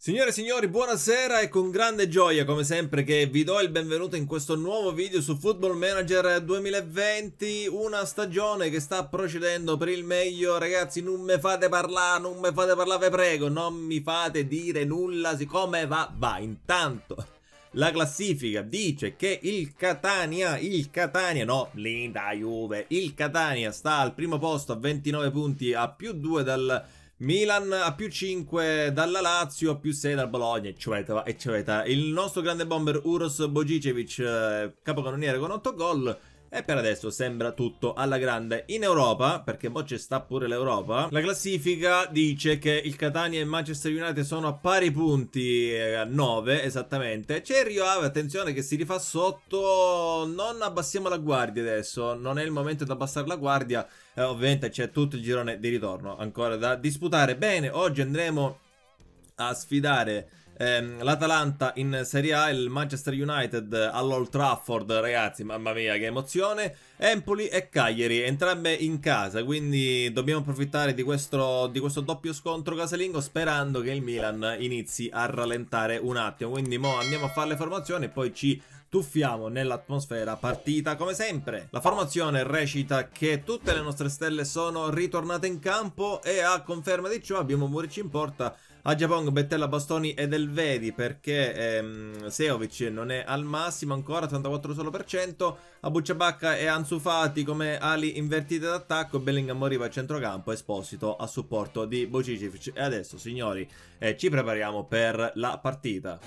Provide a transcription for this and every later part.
Signore e signori, buonasera e con grande gioia come sempre che vi do il benvenuto in questo nuovo video su Football Manager 2020 Una stagione che sta procedendo per il meglio Ragazzi non mi fate parlare, non mi fate parlare, ve prego Non mi fate dire nulla, siccome va, va Intanto la classifica dice che il Catania, il Catania, no, l'Inda Juve Il Catania sta al primo posto a 29 punti, a più 2 dal Milan a più 5 dalla Lazio, a più 6 dal Bologna, eccetera, cioè, eccetera. Cioè, il nostro grande bomber Uros Bojicevic, eh, capocannoniere con 8 gol. E per adesso sembra tutto alla grande in Europa, perché mo ci sta pure l'Europa. La classifica dice che il Catania e il Manchester United sono a pari punti, eh, a 9 esattamente. C'è il Rio Ave, ah, attenzione che si rifà sotto, non abbassiamo la guardia adesso, non è il momento di abbassare la guardia. Eh, ovviamente c'è tutto il girone di ritorno ancora da disputare. Bene, oggi andremo a sfidare Ehm, l'Atalanta in Serie A, il Manchester United all'Old Trafford, ragazzi, mamma mia che emozione, Empoli e Cagliari, entrambe in casa, quindi dobbiamo approfittare di questo, di questo doppio scontro casalingo sperando che il Milan inizi a rallentare un attimo, quindi mo andiamo a fare le formazioni e poi ci tuffiamo nell'atmosfera partita come sempre. La formazione recita che tutte le nostre stelle sono ritornate in campo e a conferma di ciò abbiamo Murici in porta a Japong, Bettella, Bastoni ed Elvedi perché ehm, Seovic non è al massimo ancora, 84%. solo per cento, Abucciabacca e Anzufati come ali invertite d'attacco, Bellingham arriva a centrocampo, Esposito a supporto di Bocicic e adesso signori eh, ci prepariamo per la partita.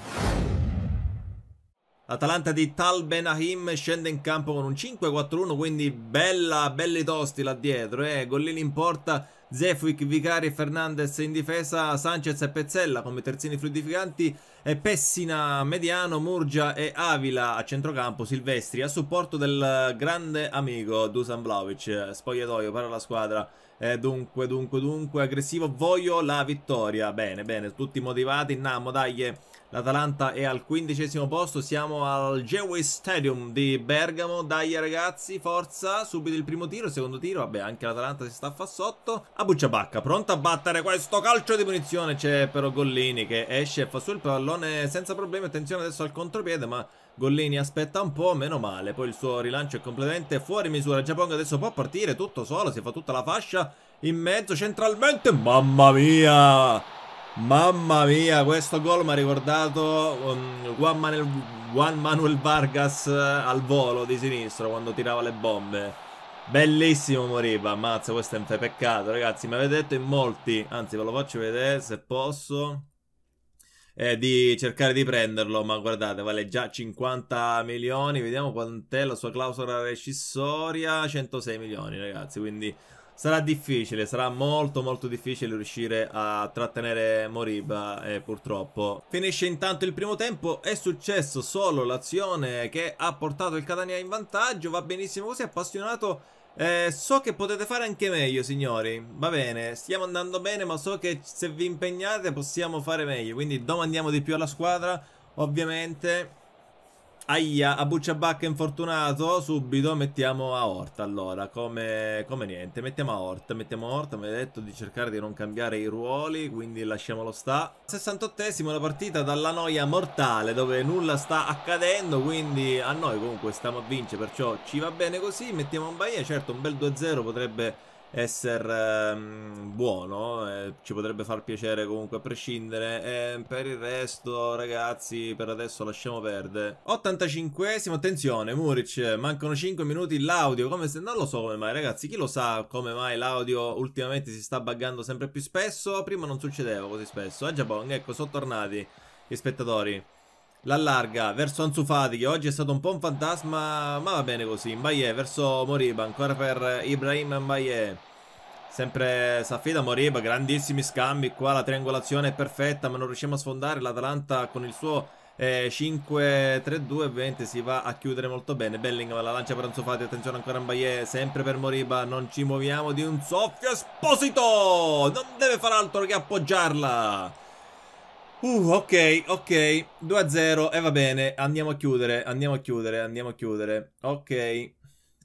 Atalanta di Tal Benahim scende in campo con un 5-4-1, quindi bella, belli tosti là dietro, eh. Gollini in porta Zefuic, Vicari e Fernandez in difesa, Sanchez e Pezzella come terzini fluidificanti e Pessina, Mediano, Murgia e Avila a centrocampo, Silvestri a supporto del grande amico Dusan Vlaovic, spogliatoio per la squadra eh, dunque, dunque, dunque, aggressivo, voglio la vittoria, bene, bene, tutti motivati, Namo, dai, L'Atalanta è al quindicesimo posto, siamo al Jeway Stadium di Bergamo, dai ragazzi, forza, subito il primo tiro, secondo tiro, vabbè anche l'Atalanta si staffa sotto, a buccia bacca, pronta a battere questo calcio di punizione, c'è però Gollini che esce e fa su il pallone senza problemi, attenzione adesso al contropiede ma Gollini aspetta un po', meno male, poi il suo rilancio è completamente fuori misura, Giappone adesso può partire tutto solo, si fa tutta la fascia in mezzo centralmente, mamma mia! Mamma mia, questo gol mi ha ricordato um, Juan, Manuel, Juan Manuel Vargas eh, al volo di sinistro quando tirava le bombe. Bellissimo Moriba, ammazza, questo è un peccato, ragazzi, mi avete detto in molti, anzi ve lo faccio vedere se posso, eh, di cercare di prenderlo, ma guardate, vale già 50 milioni, vediamo quant'è la sua clausola rescissoria, 106 milioni, ragazzi, quindi Sarà difficile, sarà molto molto difficile riuscire a trattenere Moriba eh, purtroppo. Finisce intanto il primo tempo, è successo solo l'azione che ha portato il Catania in vantaggio, va benissimo così, appassionato eh, so che potete fare anche meglio signori Va bene, stiamo andando bene ma so che se vi impegnate possiamo fare meglio Quindi domandiamo di più alla squadra Ovviamente Aia, a Bucciabacca infortunato, subito mettiamo a Orta allora, come, come niente, mettiamo a Orta, mettiamo a Orta, mi ha detto di cercare di non cambiare i ruoli, quindi lasciamolo sta. 68esimo la partita dalla noia mortale, dove nulla sta accadendo, quindi a noi comunque stiamo a vincere, perciò ci va bene così, mettiamo un Bahia, certo un bel 2-0 potrebbe essere um, buono, eh, ci potrebbe far piacere comunque a prescindere. E ehm, per il resto, ragazzi, per adesso lasciamo perdere. 85esimo, attenzione, Muric, mancano 5 minuti l'audio, come se non lo so come mai, ragazzi, chi lo sa come mai l'audio ultimamente si sta buggando sempre più spesso? Prima non succedeva così spesso. Eh, Jabong, ecco, sono tornati gli spettatori. L'allarga verso Anzufati che oggi è stato un po' un fantasma ma va bene così. Mbaye verso Moriba ancora per Ibrahim Mbaye. Sempre Safida Moriba, grandissimi scambi qua, la triangolazione è perfetta ma non riusciamo a sfondare l'Atalanta con il suo eh, 5-3-2 20 si va a chiudere molto bene. Bellingham la lancia per Anzufati, attenzione ancora Mbaye, sempre per Moriba, non ci muoviamo di un soffio. Esposito! Non deve far altro che appoggiarla. Uh, ok, ok, 2 a 0, e eh, va bene, andiamo a chiudere, andiamo a chiudere, andiamo a chiudere, ok.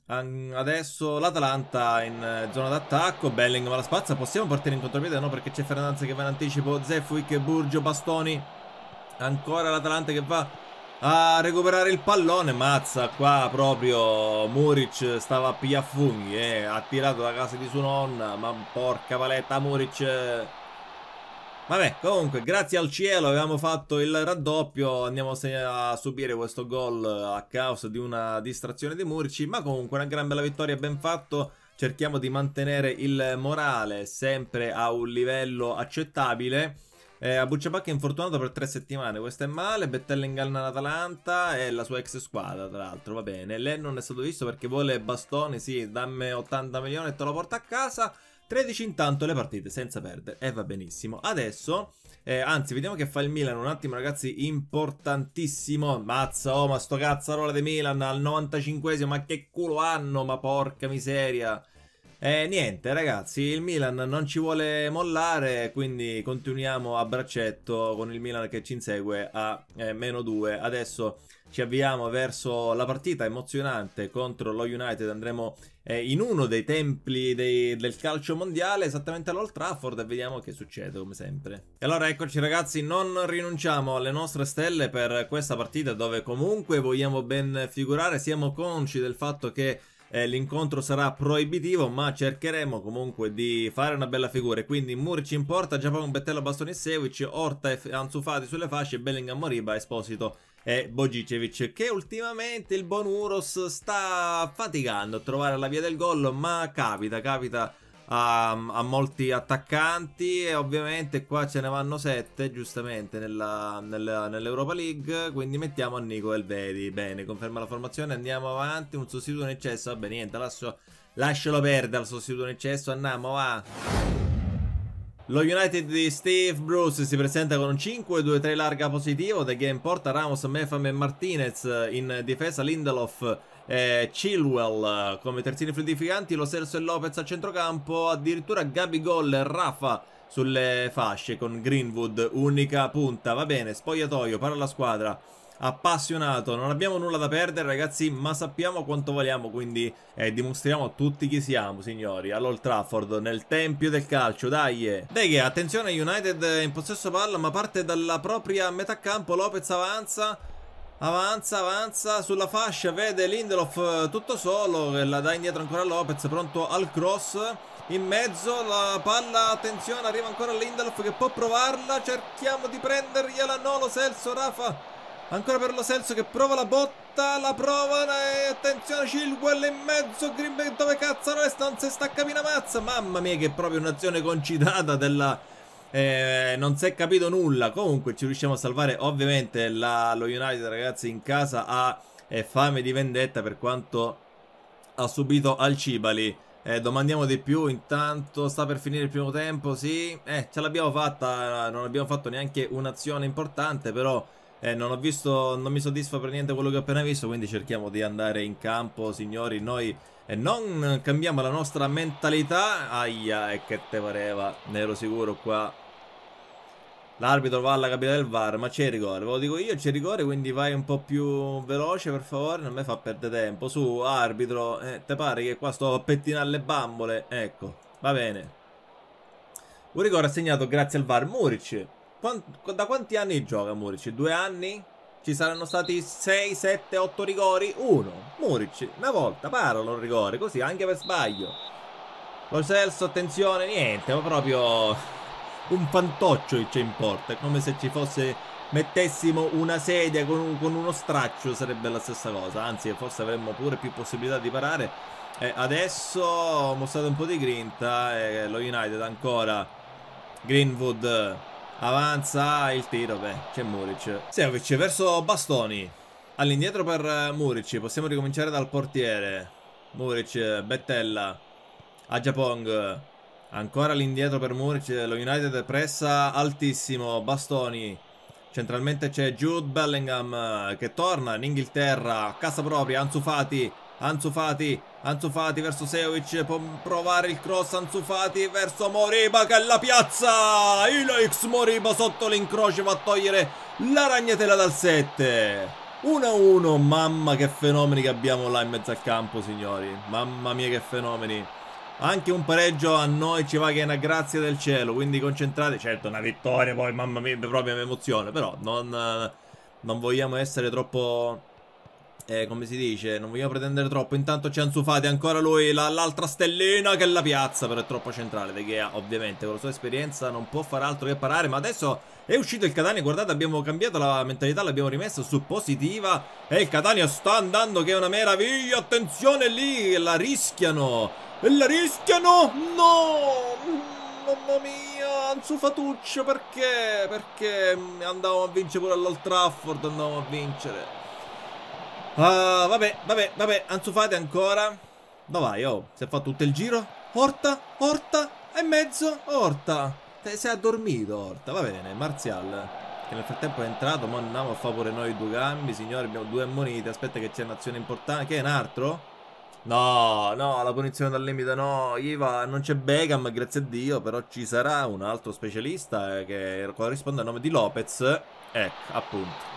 An adesso l'Atalanta in zona d'attacco, Belling va la spazza, possiamo partire in contropiede? No, perché c'è Fernandez che va in anticipo, Zefwick, Burgio, Bastoni, ancora l'Atalanta che va a recuperare il pallone, mazza, qua proprio Muric stava a pigliare funghi, eh, ha tirato da casa di sua nonna, ma porca paletta Muric... Eh. Vabbè, comunque, grazie al cielo avevamo fatto il raddoppio, andiamo a subire questo gol a causa di una distrazione di Murci, ma comunque una gran bella vittoria, ben fatto, cerchiamo di mantenere il morale sempre a un livello accettabile. Eh, Abucciapacca è infortunato per tre settimane, questo è male, Bettella inganna l'Atalanta e la sua ex squadra tra l'altro, va bene. Lennon è stato visto perché vuole bastoni, sì, dammi 80 milioni e te lo porta a casa... 13 intanto le partite senza perdere e va benissimo. Adesso, eh, anzi, vediamo che fa il Milan un attimo ragazzi, importantissimo. Mazza, oh, ma sto cazzarola di Milan al 95esimo, ma che culo hanno, ma porca miseria. Eh, niente ragazzi, il Milan non ci vuole mollare, quindi continuiamo a braccetto con il Milan che ci insegue a eh, meno 2. Adesso ci avviamo verso la partita emozionante contro lo United, andremo eh, in uno dei templi dei, del calcio mondiale, esattamente all'Old Trafford, e vediamo che succede come sempre. E allora eccoci ragazzi, non rinunciamo alle nostre stelle per questa partita dove comunque vogliamo ben figurare, siamo consci del fatto che eh, l'incontro sarà proibitivo ma cercheremo comunque di fare una bella figura quindi Murici in porta, Giappone, Bettello, Bastoni e Sevic Orta e Anzufati sulle fasce, Bellingham, Moriba, Esposito e eh, Bogicevic che ultimamente il Bonuros sta faticando a trovare la via del gol ma capita, capita a, a, molti attaccanti e ovviamente qua ce ne vanno 7 giustamente nella, nella, nell'Europa League quindi mettiamo a Nico Elvedi bene conferma la formazione andiamo avanti un sostituto in eccesso vabbè niente lascio, lascialo perdere al sostituto in eccesso andiamo va lo United di Steve Bruce si presenta con un 5-2-3 larga positivo. The Game porta Ramos, Mefam e Martinez in difesa. Lindelof e Chilwell come terzini fluidificanti. Lo Serso e Lopez a centrocampo. Addirittura Gabigol e Rafa sulle fasce con Greenwood, unica punta. Va bene, spogliatoio, para la squadra appassionato. Non abbiamo nulla da perdere, ragazzi, ma sappiamo quanto valiamo, quindi eh, dimostriamo a tutti chi siamo, signori. All'Old Trafford, nel tempio del calcio, dai! dai che attenzione, United in possesso palla, ma parte dalla propria metà campo. Lopez avanza. Avanza, avanza sulla fascia, vede Lindelof eh, tutto solo, la dà indietro ancora Lopez, pronto al cross in mezzo, la palla, attenzione, arriva ancora Lindelof che può provarla, cerchiamo di prendergliela, no, lo Celso, Rafa Ancora per Lo Celso che prova la botta, la prova, e eh, attenzione Chilwell in mezzo, Greenberg dove cazzo resta, non si stacca Pinamazza, mamma mia che è proprio un'azione concitata della... Eh, non si è capito nulla, comunque ci riusciamo a salvare ovviamente la, lo United ragazzi in casa ha eh, fame di vendetta per quanto ha subito al Cibali. Eh, domandiamo di più, intanto sta per finire il primo tempo, sì, eh, ce l'abbiamo fatta, non abbiamo fatto neanche un'azione importante, però eh, non ho visto, non mi soddisfa per niente quello che ho appena visto, quindi cerchiamo di andare in campo, signori. Noi eh, non cambiamo la nostra mentalità. Aia, e che te pareva, ne ero sicuro qua. L'arbitro va alla cabina del VAR, ma c'è rigore. Ve lo dico io, c'è rigore, quindi vai un po' più veloce, per favore. Non mi fa perdere tempo. Su, arbitro, eh, te pare che qua sto a pettinare le bambole? Ecco, va bene. Un rigore assegnato grazie al VAR. Muric Quant da quanti anni gioca Murici? Due anni? Ci saranno stati 6, 7, 8 rigori? Uno. Murici, una volta, paralo un rigore, così, anche per sbaglio. Lo Celso, attenzione, niente, ma proprio un fantoccio che c'è in porta, è come se ci fosse mettessimo una sedia con, un, con, uno straccio sarebbe la stessa cosa, anzi forse avremmo pure più possibilità di parare. Eh, adesso ho mostrato un po' di grinta, eh, lo United ancora, Greenwood Avanza il tiro, beh, c'è Muric. Sevic verso Bastoni. All'indietro per eh, Muric, possiamo ricominciare dal portiere. Muric, Bettella, Ajapong. Ancora all'indietro per Muric, lo United pressa altissimo, Bastoni. Centralmente c'è Jude Bellingham eh, che torna in Inghilterra, a casa propria, Anzufati Anzufati, Anzufati verso Seovic, può provare il cross Anzufati verso Moriba che è la piazza, Iloix Moriba sotto l'incrocio va a togliere la ragnatela dal 7. 1-1, mamma che fenomeni che abbiamo là in mezzo al campo signori, mamma mia che fenomeni. Anche un pareggio a noi ci va che è una grazia del cielo, quindi concentrate, certo una vittoria poi mamma mia proprio un'emozione, però non, non vogliamo essere troppo eh, come si dice, non vogliamo pretendere troppo. Intanto c'è Anzufati, ancora lui, l'altra la, stellina che è la piazza, però è troppo centrale. De Gea, ovviamente, con la sua esperienza non può fare altro che parare, ma adesso è uscito il Catania, guardate, abbiamo cambiato la mentalità, l'abbiamo rimessa su positiva. E il Catania sta andando, che è una meraviglia, attenzione lì, la rischiano. E la rischiano? No! Mamma mia, Anzufatuccio, perché? Perché andavamo a vincere pure all'Old Trafford, andavamo a vincere. Ah, vabbè, vabbè, vabbè, anzufate ancora. Ma vai, oh, si è fatto tutto il giro. Orta, Orta, e mezzo, Orta. Si è addormito, Orta, va bene, Marzial. Che nel frattempo è entrato, ma andiamo a fare pure noi due gambi. signori, abbiamo due ammonite. Aspetta che c'è un'azione importante. Che è un altro? No, no, la punizione dal limite no, Iva, non c'è Begam, grazie a Dio, però ci sarà un altro specialista eh, che corrisponde al nome di Lopez. Ecco, appunto.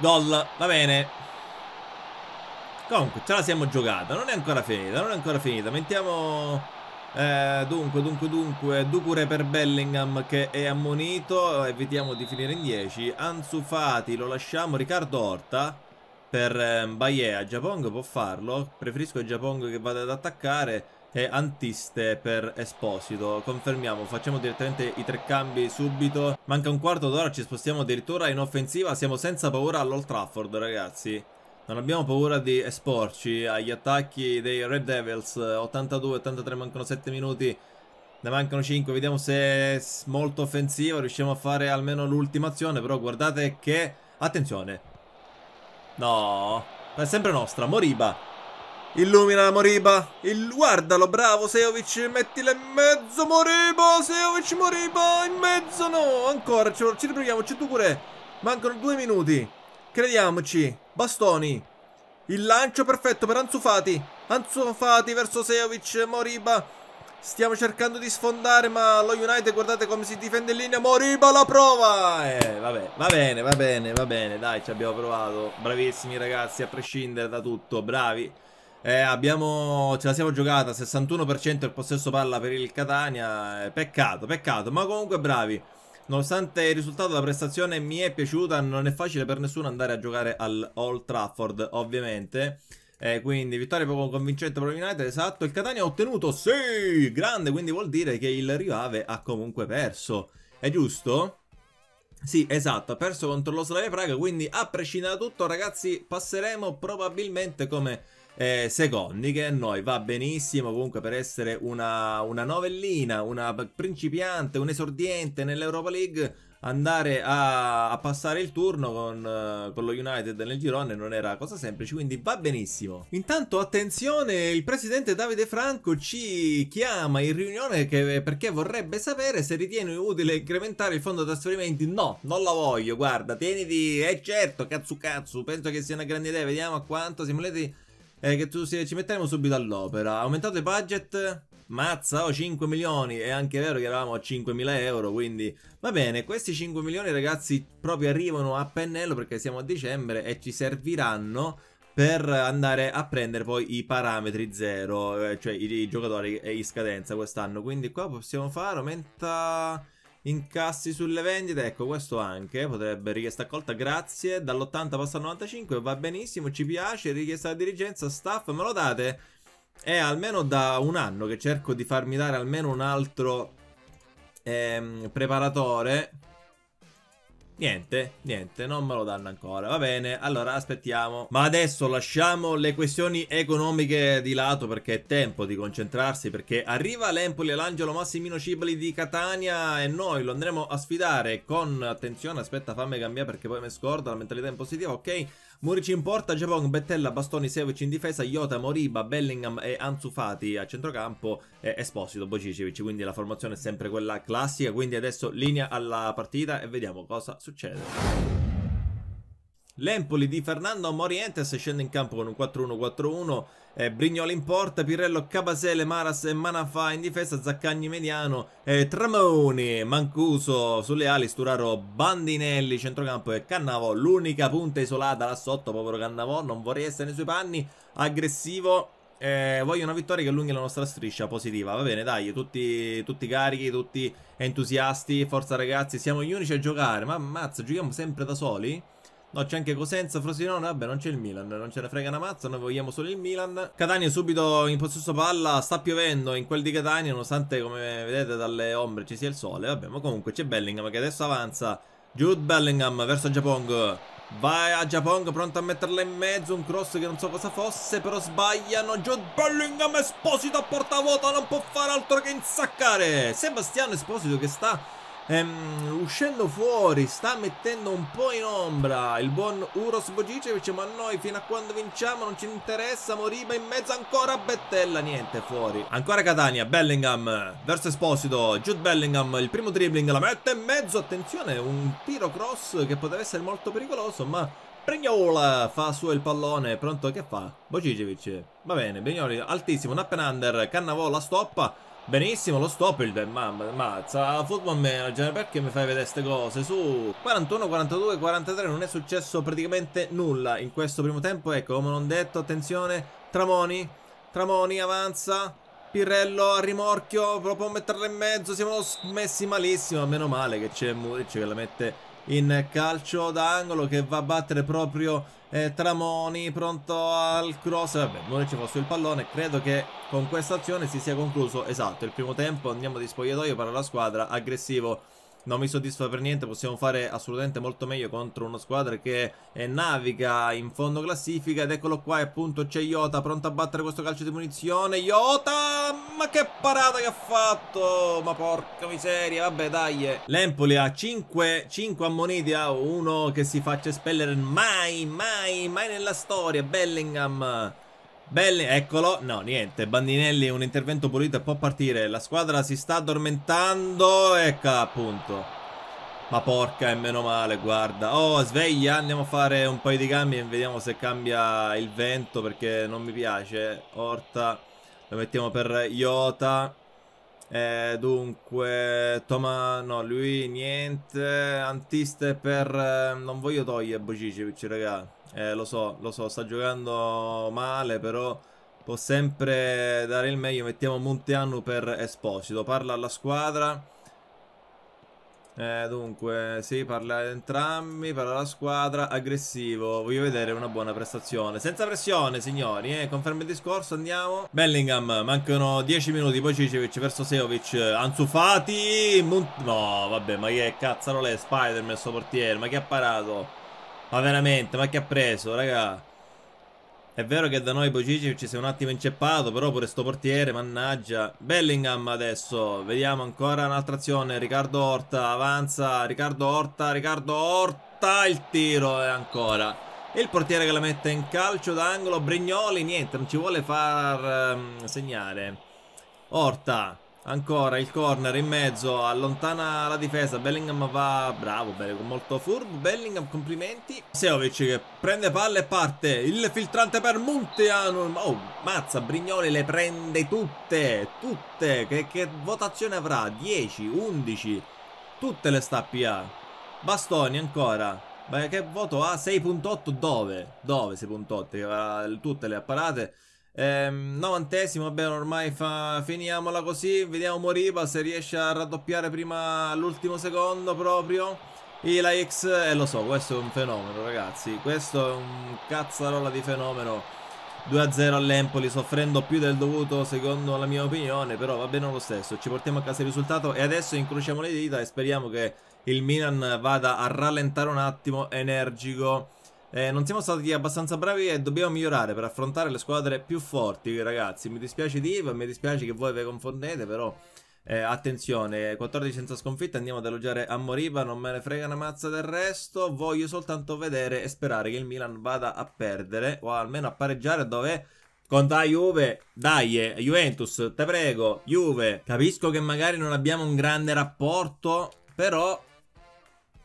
Doll, va bene. Comunque, ce la siamo giocata. Non è ancora finita, non è ancora finita. Mettiamo... Eh, dunque, dunque, dunque, Ducure per Bellingham che è ammonito, evitiamo di finire in 10. Anzufati lo lasciamo, Riccardo Orta per eh, Baie, a Giappongo può farlo. Preferisco Giappongo che vada ad attaccare e Antiste per Esposito. Confermiamo, facciamo direttamente i tre cambi subito. Manca un quarto d'ora, ci spostiamo addirittura in offensiva. Siamo senza paura all'Old Trafford, ragazzi. Non abbiamo paura di esporci agli attacchi dei Red Devils. 82, 83, mancano 7 minuti. Ne mancano 5, vediamo se è molto offensivo. Riusciamo a fare almeno l'ultima azione, però guardate che... Attenzione. No, è sempre nostra, Moriba. Illumina Moriba. Il... Guardalo, bravo Seovic. Mettila in mezzo. Moriba. Seovic, Moriba. In mezzo, no. Ancora, ci, ci riproviamoci tu pure. Mancano due minuti. Crediamoci. Bastoni. Il lancio perfetto per Anzufati. Anzufati verso Seovic. Moriba. Stiamo cercando di sfondare, ma lo United, guardate come si difende in linea. Moriba la prova. Eh, vabbè, va bene, va bene, va bene. Dai, ci abbiamo provato. Bravissimi ragazzi, a prescindere da tutto. Bravi. Eh, abbiamo, ce la siamo giocata, 61% il possesso palla per il Catania, eh, peccato, peccato, ma comunque bravi. Nonostante il risultato la prestazione mi è piaciuta, non è facile per nessuno andare a giocare al Old Trafford ovviamente. Eh, quindi vittoria poco convincente per United, esatto, il Catania ha ottenuto, sì, grande, quindi vuol dire che il Rivave ha comunque perso, è giusto? Sì, esatto, ha perso contro lo Slavia Praga, quindi a prescindere da tutto ragazzi passeremo probabilmente come eh, secondi che a noi va benissimo comunque per essere una, una novellina, una principiante, un esordiente nell'Europa League andare a, a, passare il turno con, uh, con, lo United nel girone non era cosa semplice, quindi va benissimo. Intanto attenzione, il presidente Davide Franco ci chiama in riunione che, perché vorrebbe sapere se ritiene utile incrementare il fondo trasferimenti. No, non la voglio, guarda, tieniti, eh certo, cazzo cazzo, penso che sia una grande idea, vediamo a quanto siamo letti eh, che tu, ci metteremo subito all'opera. Aumentato il budget? Mazza, oh, 5 milioni. È anche vero che eravamo a 5 mila euro, quindi... Va bene, questi 5 milioni, ragazzi, proprio arrivano a pennello perché siamo a dicembre e ci serviranno per andare a prendere poi i parametri zero, eh, cioè i, i giocatori in scadenza quest'anno. Quindi qua possiamo fare, aumenta... Incassi sulle vendite, ecco questo anche, potrebbe richiesta accolta, grazie, dall'80 passa al 95, va benissimo, ci piace, richiesta alla dirigenza, staff, me lo date? È almeno da un anno che cerco di farmi dare almeno un altro ehm, preparatore Niente, niente, non me lo danno ancora. Va bene, allora aspettiamo. Ma adesso lasciamo le questioni economiche di lato perché è tempo di concentrarsi perché arriva l'Empoli all'Angelo Massimino Cibali di Catania e noi lo andremo a sfidare con attenzione, aspetta fammi cambiare perché poi mi scordo la mentalità è in positiva, ok? Murici in porta, Giappongo, Bettella, Bastoni, Sevic in difesa, Iota, Moriba, Bellingham e Anzufati a centrocampo e Esposito, Bocicevic, quindi la formazione è sempre quella classica, quindi adesso linea alla partita e vediamo cosa succede. L'Empoli di Fernando Morientes scende in campo con un 4-1-4-1 eh, Brignola in porta, Pirello, Cabasele, Maras e Manafà in difesa, Zaccagni mediano, eh, Tramoni, Mancuso sulle ali, Sturaro, Bandinelli, centrocampo e Cannavò, l'unica punta isolata là sotto, povero Cannavò, non vorrei essere nei suoi panni, aggressivo, eh, voglio una vittoria che allunghi la nostra striscia positiva. Va bene, dai, tutti, tutti carichi, tutti entusiasti. Forza ragazzi, siamo gli unici a giocare. Ma ammazza, giochiamo sempre da soli? No, c'è anche Cosenza, Frosinone, vabbè, non c'è il Milan, non ce ne frega una mazza, noi vogliamo solo il Milan. Catania subito in possesso palla, sta piovendo in quel di Catania, nonostante come vedete dalle ombre ci sia il sole, vabbè, ma comunque c'è Bellingham che adesso avanza. Jude Bellingham verso Japong. Vai a Japong, pronto a metterla in mezzo, un cross che non so cosa fosse, però sbagliano. Jude Bellingham esposito a porta vuota, non può fare altro che insaccare. Sebastiano Esposito che sta ehm, uscendo fuori, sta mettendo un po' in ombra il buon Uros Bogicevic, ma noi fino a quando vinciamo non ci interessa, Moriba in mezzo ancora, Bettella, niente, fuori. Ancora Catania, Bellingham verso Esposito, Jude Bellingham, il primo dribbling, la mette in mezzo, attenzione, un tiro cross che poteva essere molto pericoloso, ma... Brignol fa su il pallone, pronto che fa? Bocicevic, va bene, Brignoli altissimo, un up and under, Cannavola stoppa, Benissimo lo stop il mamma mazza Football Manager perché mi fai vedere queste cose su 41, 42, 43 non è successo praticamente nulla in questo primo tempo ecco come non detto attenzione Tramoni Tramoni avanza Pirello a rimorchio proprio a metterla in mezzo siamo messi malissimo meno male che c'è Muric che la mette in calcio d'angolo che va a battere proprio eh, Tramoni pronto al cross Vabbè non fosse il pallone Credo che con questa azione si sia concluso Esatto il primo tempo andiamo di spogliatoio per la squadra Aggressivo non mi soddisfa per niente Possiamo fare assolutamente molto meglio contro una squadra che eh, naviga in fondo classifica Ed eccolo qua appunto c'è Iota pronto a battere questo calcio di munizione, Iota ma che parata che ha fatto! Ma porca miseria, vabbè dai. L'Empoli ha 5, 5 ammoniti a uno che si faccia espellere mai, mai, mai nella storia. Bellingham. Belli, eccolo, no niente, Bandinelli un intervento pulito e può partire, la squadra si sta addormentando, ecco appunto. Ma porca e meno male, guarda. Oh, sveglia, andiamo a fare un paio di cambi e vediamo se cambia il vento perché non mi piace. Orta... Lo mettiamo per Iota. Eh, dunque, Toma, no, lui niente. Antiste per... Eh, non voglio togliere Bocicevic, raga. Eh, lo so, lo so, sta giocando male, però può sempre dare il meglio. Mettiamo Monteanu per Esposito. Parla alla squadra. Eh, dunque, sì, parla entrambi, parla la squadra, aggressivo, voglio vedere una buona prestazione. Senza pressione, signori, eh, conferma il discorso, andiamo. Bellingham, mancano 10 minuti, poi Cicevic verso Seovic, Anzufati, Munt no, vabbè, ma che cazzarole, Spider-Man, suo portiere, ma che ha parato? Ma veramente, ma che ha preso, raga? È vero che da noi Bocici ci si è un attimo inceppato, però pure sto portiere, mannaggia. Bellingham adesso, vediamo ancora un'altra azione, Riccardo Orta, avanza, Riccardo Orta, Riccardo Orta, il tiro è ancora. Il portiere che la mette in calcio d'angolo, Brignoli, niente, non ci vuole far um, segnare. Orta, Ancora il corner in mezzo, allontana la difesa, Bellingham va bravo, molto furbo, Bellingham complimenti. Seovic che prende palla e parte, il filtrante per Muntiano, oh mazza, Brignoli le prende tutte, tutte, che, che votazione avrà? 10, 11, tutte le sta PA. Bastoni ancora, ma che voto ha? 6.8 dove? Dove 6.8? Tutte le apparate. Ehm, novantesimo, vabbè, ormai fa... finiamola così. Vediamo Moriba se riesce a raddoppiare prima l'ultimo secondo proprio. E la X, e eh, lo so, questo è un fenomeno, ragazzi. Questo è un cazzarola di fenomeno. 2-0 all'Empoli, soffrendo più del dovuto secondo la mia opinione, però va bene lo stesso. Ci portiamo a casa il risultato e adesso incrociamo le dita e speriamo che il Milan vada a rallentare un attimo energico eh, non siamo stati abbastanza bravi e dobbiamo migliorare per affrontare le squadre più forti, ragazzi. Mi dispiace di Iva, mi dispiace che voi vi confondete, però... Eh, attenzione, 14 senza sconfitta, andiamo ad elogiare a Moriba, non me ne frega una mazza del resto. Voglio soltanto vedere e sperare che il Milan vada a perdere, o almeno a pareggiare dove... Conta Juve, dai eh, Juventus, te prego, Juve. Capisco che magari non abbiamo un grande rapporto, però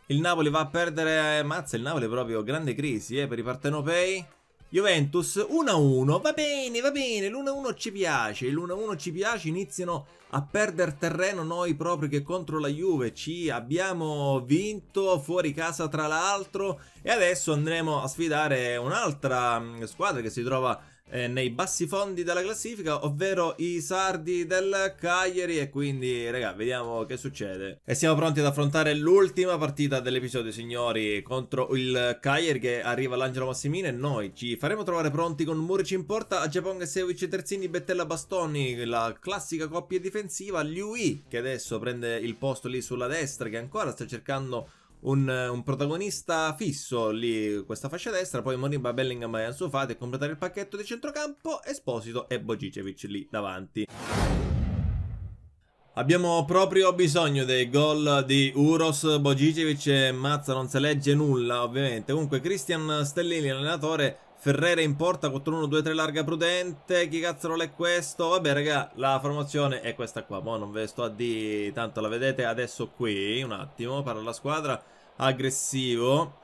il Napoli va a perdere, eh, mazza il Napoli è proprio, grande crisi eh, per i partenopei. Juventus 1-1, va bene, va bene, l'1-1 ci piace, l'1-1 ci piace, iniziano a perdere terreno noi proprio che contro la Juve ci abbiamo vinto fuori casa tra l'altro e adesso andremo a sfidare un'altra mm, squadra che si trova eh, nei bassi fondi della classifica, ovvero i sardi del Cagliari e quindi raga vediamo che succede. E siamo pronti ad affrontare l'ultima partita dell'episodio signori contro il Cagliari che arriva l'Angelo Massimino e noi ci faremo trovare pronti con Murici in porta, a Japong Ageponga, Sevic, Terzini, Bettella, Bastoni, la classica coppia difensiva, Liui che adesso prende il posto lì sulla destra che ancora sta cercando un, un, protagonista fisso lì, questa fascia destra, poi Moriba, Bellingham e Ansufati e completare il pacchetto di centrocampo, Esposito e Bogicevic lì davanti. Abbiamo proprio bisogno dei gol di Uros, Bogicevic e Mazza, non se legge nulla ovviamente. Comunque Christian Stellini, allenatore, Ferrera in porta, 4-1-2-3 larga prudente, chi cazzo è questo? Vabbè raga, la formazione è questa qua, mo non ve sto a di tanto la vedete adesso qui, un attimo, parla la squadra aggressivo.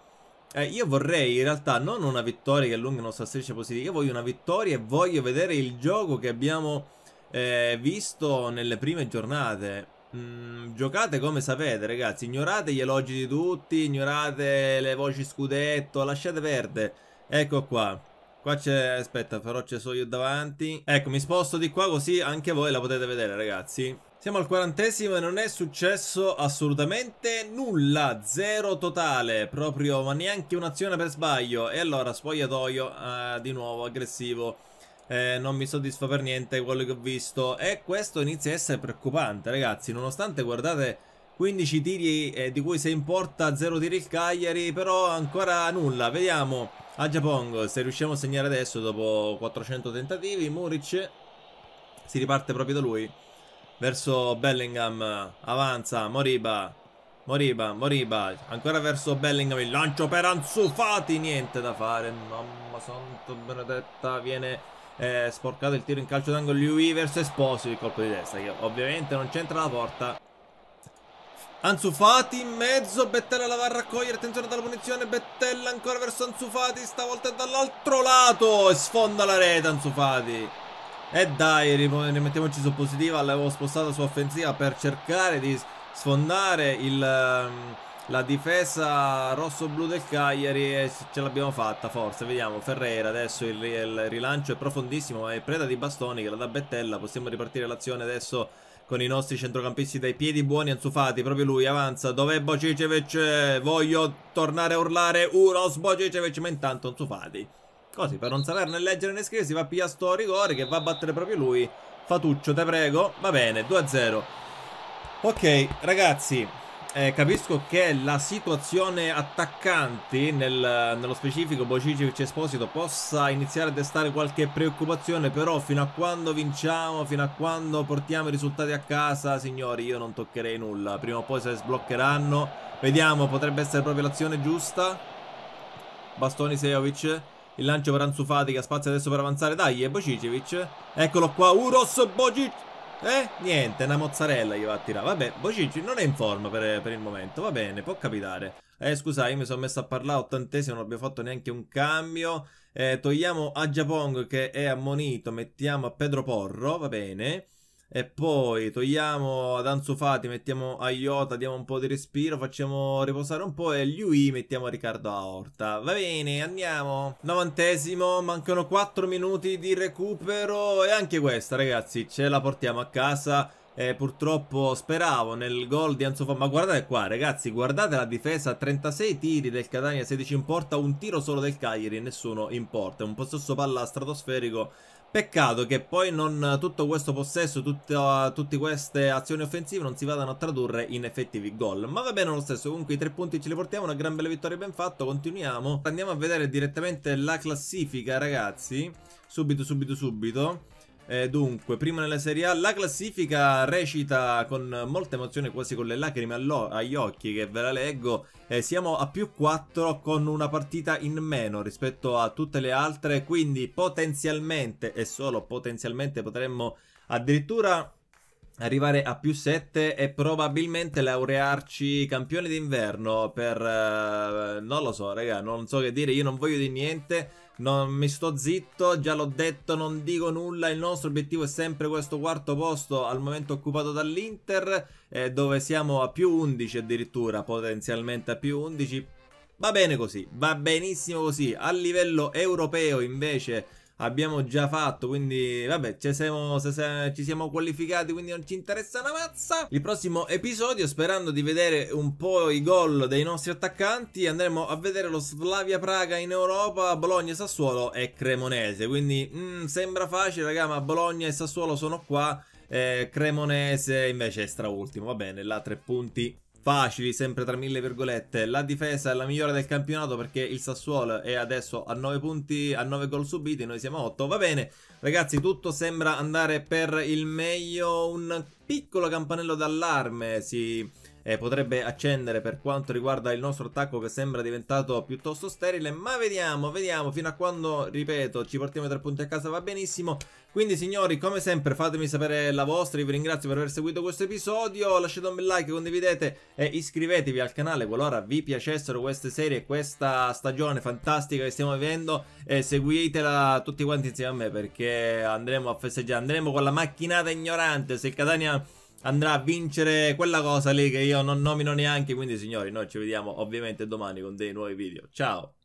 Eh, io vorrei in realtà non una vittoria che allunghi la nostra striscia positiva, io voglio una vittoria e voglio vedere il gioco che abbiamo eh, visto nelle prime giornate. Mm, giocate come sapete ragazzi, ignorate gli elogi di tutti, ignorate le voci scudetto, lasciate verde. Ecco qua. Qua c'è, aspetta, però c'è solo io davanti Ecco, mi sposto di qua così anche voi la potete vedere ragazzi siamo al quarantesimo e non è successo assolutamente nulla, zero totale, proprio ma neanche un'azione per sbaglio. E allora spogliatoio eh, di nuovo aggressivo, eh, non mi soddisfa per niente quello che ho visto e questo inizia a essere preoccupante ragazzi, nonostante guardate 15 tiri eh, di cui se importa 0 tiri il Cagliari, però ancora nulla, vediamo a Japong se riusciamo a segnare adesso dopo 400 tentativi, Muric si riparte proprio da lui verso Bellingham, avanza, Moriba, Moriba, Moriba, ancora verso Bellingham, il lancio per Anzufati, niente da fare, mamma santo benedetta, viene eh, sporcato il tiro in calcio d'angolo, lui verso Esposito, il colpo di testa che ovviamente non c'entra la porta. Anzufati in mezzo, Bettella la va a raccogliere, attenzione dalla punizione, Bettella ancora verso Anzufati, stavolta dall'altro lato, e sfonda la rete Anzufati. E dai, rimettiamoci su positiva, l'avevo spostata su offensiva per cercare di sfondare il, ehm, la difesa rosso-blu del Cagliari e ce l'abbiamo fatta, forse. Vediamo, Ferreira adesso il, il rilancio è profondissimo, è preda di bastoni che la dà Bettella, possiamo ripartire l'azione adesso con i nostri centrocampisti dai piedi buoni Anzufati, proprio lui avanza, dov'è Bocicevic? Voglio tornare a urlare, Uros Bocicevic, ma intanto Anzufati Così, per non saperne leggere né scrivere, si va a pigliare sto rigore che va a battere proprio lui. Fatuccio, te prego. Va bene, 2-0. Ok, ragazzi, eh, capisco che la situazione attaccanti, nel, nello specifico Bocicic e Esposito, possa iniziare a destare qualche preoccupazione, però fino a quando vinciamo, fino a quando portiamo i risultati a casa, signori, io non toccherei nulla. Prima o poi se sbloccheranno. Vediamo, potrebbe essere proprio l'azione giusta. Bastoni Sejovic. Il lancio per Ansu Fatica, spazio adesso per avanzare, dai, e Bocicevic. Eccolo qua, Uros Bocic. Eh, niente, una mozzarella gli va a tirare. Vabbè, Bocic non è in forma per, per il momento, va bene, può capitare. Eh, scusa, io mi sono messo a parlare, ottantesimo, non abbiamo fatto neanche un cambio. Eh, togliamo a Japong che è ammonito, mettiamo a Pedro Porro, va bene. E poi togliamo ad Ansu Fati, mettiamo a Iota, diamo un po' di respiro, facciamo riposare un po' e gli UI mettiamo a Riccardo Aorta. Va bene, andiamo. Novantesimo, mancano 4 minuti di recupero e anche questa ragazzi ce la portiamo a casa. E purtroppo speravo nel gol di Anzofo. Ma guardate qua, ragazzi, guardate la difesa: 36 tiri del Catania, 16 in porta, un tiro solo del Cagliari, nessuno in porta. Un possesso palla stratosferico Peccato che poi non tutto questo possesso, tutta, tutte queste azioni offensive non si vadano a tradurre in effettivi gol. Ma va bene lo stesso, comunque i tre punti ce li portiamo, una gran bella vittoria ben fatto, continuiamo. Andiamo a vedere direttamente la classifica ragazzi, subito subito subito. Eh, dunque, prima nella Serie A, la classifica recita con molta emozione, quasi con le lacrime agli occhi che ve la leggo. Eh, siamo a più 4 con una partita in meno rispetto a tutte le altre, quindi potenzialmente, e solo potenzialmente, potremmo addirittura arrivare a più 7 e probabilmente laurearci campione d'inverno per... Eh, non lo so, raga, non so che dire, io non voglio di niente non mi sto zitto, già l'ho detto, non dico nulla. Il nostro obiettivo è sempre questo quarto posto al momento occupato dall'Inter, eh, dove siamo a più 11 addirittura, potenzialmente a più 11. Va bene così, va benissimo così. A livello europeo invece abbiamo già fatto, quindi vabbè, ci siamo, ci siamo qualificati, quindi non ci interessa una mazza. Il prossimo episodio, sperando di vedere un po' i gol dei nostri attaccanti, andremo a vedere lo Slavia Praga in Europa, Bologna, Sassuolo e Cremonese. Quindi mh, mm, sembra facile, raga, ma Bologna e Sassuolo sono qua. Eh, Cremonese invece è straultimo, va bene, là tre punti facili, sempre tra mille virgolette. La difesa è la migliore del campionato perché il Sassuolo è adesso a 9 punti, a 9 gol subiti, noi siamo a 8. Va bene, ragazzi, tutto sembra andare per il meglio. Un piccolo campanello d'allarme si eh, potrebbe accendere per quanto riguarda il nostro attacco che sembra diventato piuttosto sterile ma vediamo, vediamo fino a quando, ripeto, ci portiamo tre punti a casa va benissimo quindi signori, come sempre fatemi sapere la vostra, io vi ringrazio per aver seguito questo episodio lasciate un bel like, condividete e iscrivetevi al canale qualora vi piacessero queste serie questa stagione fantastica che stiamo vivendo e seguitela tutti quanti insieme a me perché andremo a festeggiare, andremo con la macchinata ignorante se il Catania andrà a vincere quella cosa lì che io non nomino neanche. Quindi, signori, noi ci vediamo ovviamente domani con dei nuovi video. Ciao!